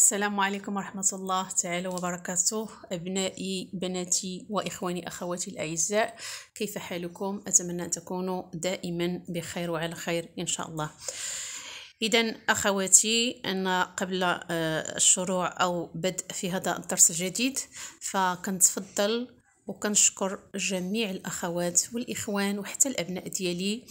السلام عليكم ورحمة الله تعالى وبركاته أبنائي بناتي وإخواني أخواتي الأعزاء كيف حالكم؟ أتمنى أن تكونوا دائما بخير وعلى خير إن شاء الله إذا أخواتي أنا قبل آه، الشروع أو بدء في هذا الدرس الجديد فكنتفضل وكنشكر جميع الاخوات والاخوان وحتى الابناء ديالي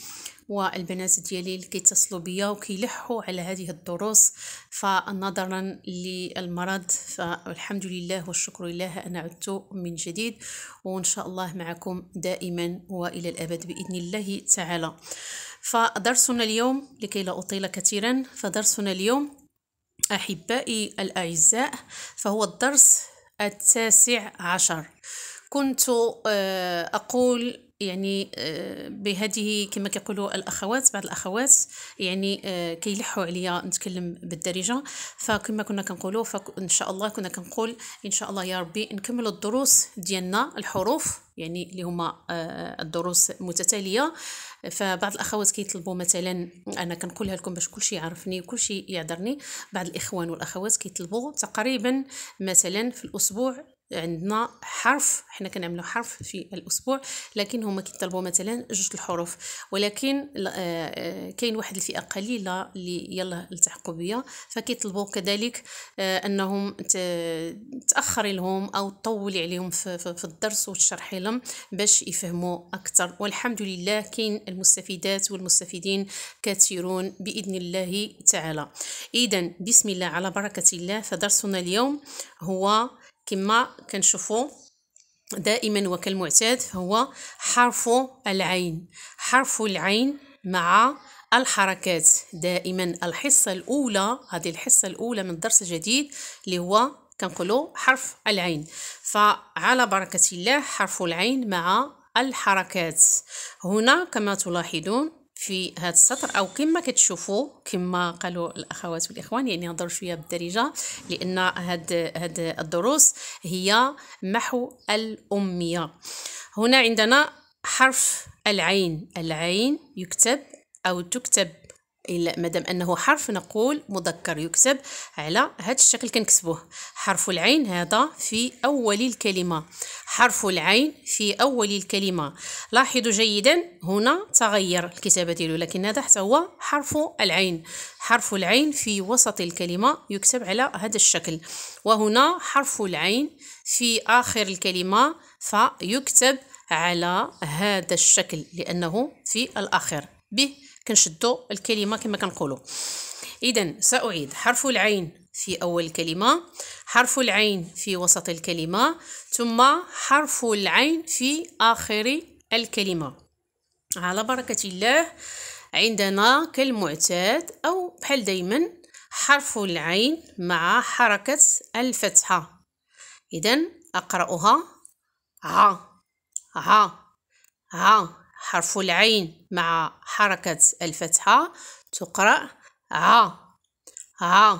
والبنات ديالي اللي كيتصلوا بيا وكيلحوا على هذه الدروس فنظرا للمرض فالحمد لله والشكر لله انا عدت من جديد وان شاء الله معكم دائما والى الابد باذن الله تعالى فدرسنا اليوم لكي لا اطيل كثيرا فدرسنا اليوم احبائي الاعزاء فهو الدرس التاسع عشر كنت آه، أقول يعني آه، بهذه كما كيقولوا الاخوات بعض الاخوات يعني آه، كيلحوا عليا نتكلم بالدارجه فكما كنا كنقولوا فان شاء الله كنا كنقول ان شاء الله يا ربي نكمل الدروس ديالنا الحروف يعني اللي هما الدروس المتتاليه فبعض الاخوات كيطلبوا مثلا انا كنقولها لكم باش كلشي يعرفني وكلشي يعذرني بعض الاخوان والاخوات كيطلبوا تقريبا مثلا في الاسبوع عندنا حرف حنا كنعملو حرف في الاسبوع لكن هما كيطلبوا مثلا جوج الحروف ولكن آه، آه، كاين واحد الفئه قليله اللي يلا التحقوا بيا فكيطلبوا كذلك آه، انهم تاخري لهم او طولي عليهم في الدرس وتشرحي لهم باش يفهموا اكثر والحمد لله كاين المستفيدات والمستفيدين كثيرون باذن الله تعالى اذا بسم الله على بركه الله فدرسنا اليوم هو كما كنشوفو دائما وكالمعتاد هو حرف العين حرف العين مع الحركات دائما الحصة الأولى هذه الحصة الأولى من الدرس الجديد اللي هو كنقولو حرف العين فعلى بركة الله حرف العين مع الحركات هنا كما تلاحظون في هذا السطر او كما كتشوفوا كما قالوا الاخوات والاخوان يعني نهضر شويه بالدارجه لان هاد هاد الدروس هي محو الاميه هنا عندنا حرف العين العين يكتب او تكتب الا مادام انه حرف نقول مذكر يكتب على هذا الشكل كنكتبوه حرف العين هذا في اول الكلمه حرف العين في اول الكلمه لاحظوا جيدا هنا تغير الكتابه ديالو لكن هذا حتى هو حرف العين حرف العين في وسط الكلمه يكتب على هذا الشكل وهنا حرف العين في اخر الكلمه فيكتب على هذا الشكل لانه في الاخر به كنشدو الكلمه كما كنقولوا اذا ساعيد حرف العين في اول الكلمه حرف العين في وسط الكلمه ثم حرف العين في اخر الكلمه على بركه الله عندنا كالمعتاد او بحال دائما حرف العين مع حركه الفتحه اذا اقراها ها ها ها حرف العين مع حركة الفتحة تقرأ ع ع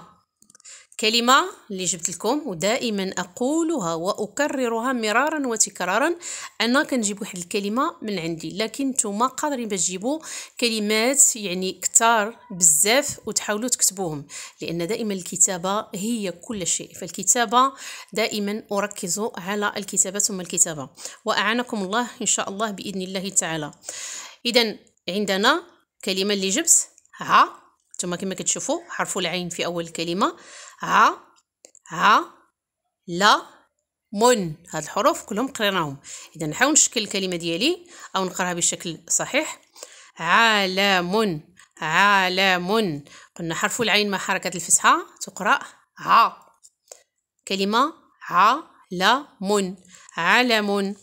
كلمة اللي جبت لكم ودائما أقولها وأكررها مرارا وتكرارا أنا كنجيب واحد الكلمة من عندي لكن نتوما قادرين باش تجيبوا كلمات يعني كتار بزاف وتحاولوا تكتبوهم لأن دائما الكتابة هي كل شيء فالكتابة دائما أركز على الكتابة ثم الكتابة وأعانكم الله إن شاء الله بإذن الله تعالى إذا عندنا كلمة اللي جبت ها ثم كما كتشوفوا حرف العين في أول كلمة ع ع لا من هاد الحروف كلهم قريناهم اذا نحاول نشكل الكلمه ديالي او نقراها بشكل صحيح عالم عالم قلنا حرف العين مع حركه الفسحه تقرا ع كلمه عالم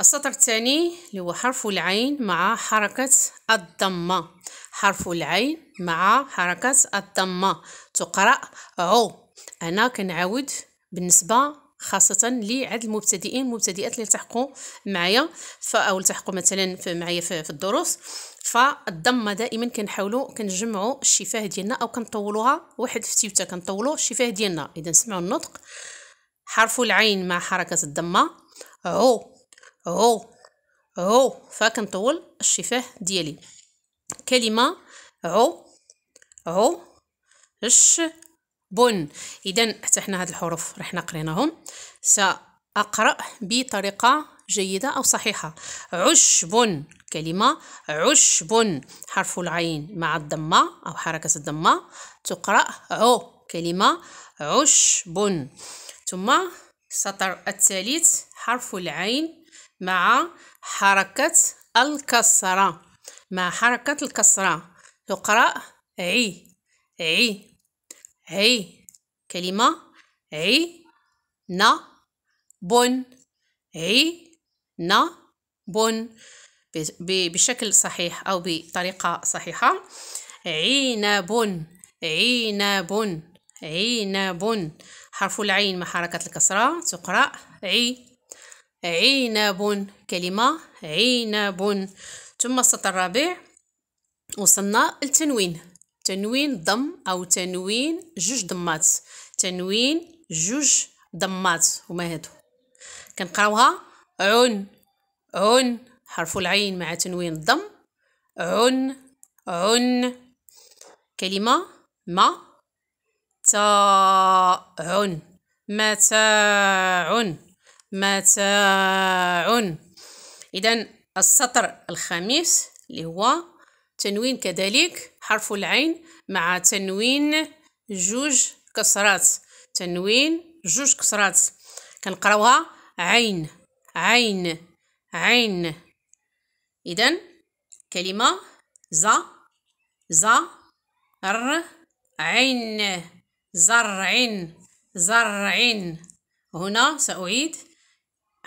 السطر الثاني اللي هو حرف العين مع حركه الضمه حرف العين مع حركة الضمة تقرأ عو أنا كنعاود بالنسبة خاصة لعد المبتدئين المبتدئات اللي التحقوا معايا أو التحقوا مثلا في معايا في, في الدروس فالضمه دائما كنحاولوا كنجمعوا الشفاه ديالنا او كنطولوها واحد فتيوته كنطولوا الشفاه ديالنا اذا سمعوا النطق حرف العين مع حركه الضمه عو عو عو فكنطول الشفاه ديالي كلمة عو عو ش بن إذا حتى حنا هاد الحروف رحنا قريناهم سأقرأ بطريقة جيدة أو صحيحة عشب كلمة عشب حرف العين مع الضمة أو حركة الضمة تقرأ عو كلمة عشب ثم السطر الثالث حرف العين مع حركة الكسرة مع حركة الكسرة يقرأ عي عي عي كلمة عي ن بن عي ن بن بشكل صحيح أو بطريقة صحيحة عنب عنب عنب حرف العين مع حركة الكسرة تقرأ عي عنب كلمة عنب ثم السطر الرابع وصلنا للتنوين تنوين ضم او تنوين جوج ضمات تنوين جوج ضمات هما هادو كنقراوها عن عن حرف العين مع تنوين الضم عن عن كلمه ما عن متاع متاع اذا السطر الخامس اللي هو تنوين كذلك حرف العين مع تنوين جوج كسرات تنوين جوج كسرات كنقراوها عين عين عين اذا كلمه ز ز ر عين زرعين زرعين هنا ساعيد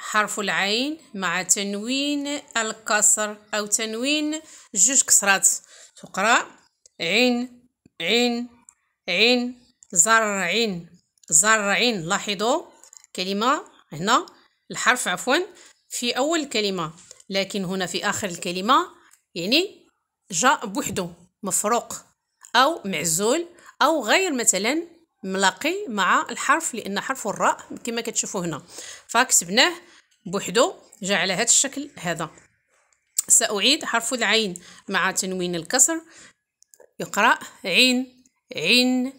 حرف العين مع تنوين الكسر أو تنوين جوج كسرات تقرأ عين عين عين زرعين زرعين لاحظوا كلمة هنا الحرف عفوا في أول كلمة لكن هنا في آخر الكلمة يعني جاء بوحده مفروق أو معزول أو غير مثلا ملاقي مع الحرف لان حرف الراء كما كتشوفوا هنا فكتبناه بوحدو جا على هذا الشكل هذا ساعيد حرف العين مع تنوين الكسر يقرا عين عين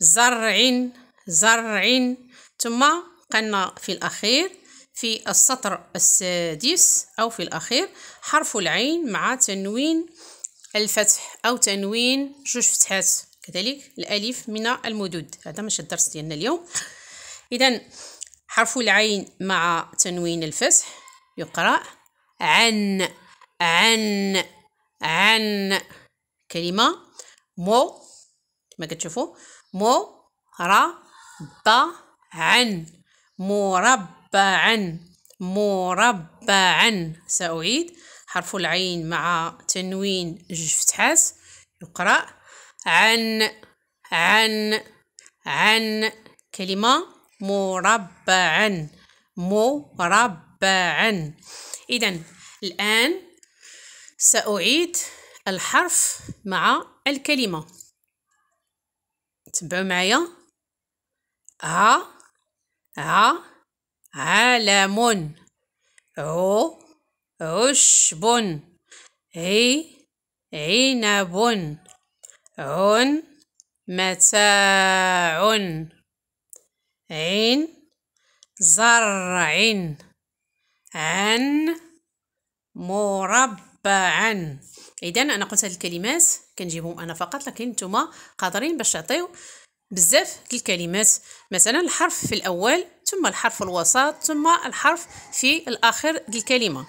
زرع زرع ثم قلنا في الاخير في السطر السادس او في الاخير حرف العين مع تنوين الفتح او تنوين جوج فتحات كذلك الالف من المدود هذا مش الدرس ديالنا اليوم اذا حرف العين مع تنوين الفتح يقرا عن عن عن كلمه مو كما كتشوفوا مو را با عن مربعا مربعا ساعيد حرف العين مع تنوين ج فتحات يقرأ عن عن عن كلمة مربعا مربعا إذا الآن سأعيد الحرف مع الكلمة تبعوا معايا ع ع عالم عشب هي عنب عن متاع عين زرع عن مربعا اذا انا قلت هاد الكلمات كنجيبهم انا فقط لكن نتوما قادرين باش تعطيو بزاف الكلمات مثلا الحرف في الاول ثم الحرف في الوسط ثم الحرف في الاخر الكلمه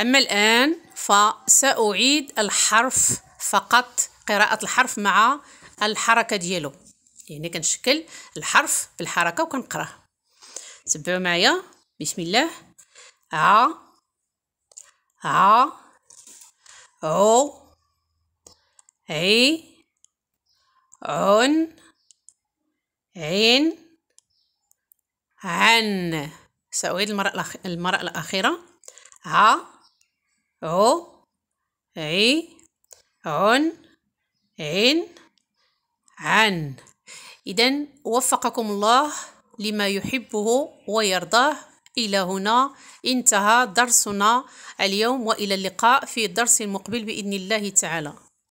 اما الان فساعيد الحرف فقط قراءه الحرف مع الحركه ديالو يعني كنشكل الحرف بالحركه وكنقراه تبعوا معايا بسم الله ع ع او اي عن عين عن سأعيد المرة, المرة الأخيرة ع او اي عن عن عن إذا وفقكم الله لما يحبه ويرضاه إلى هنا انتهى درسنا اليوم وإلى اللقاء في درس مقبل بإذن الله تعالى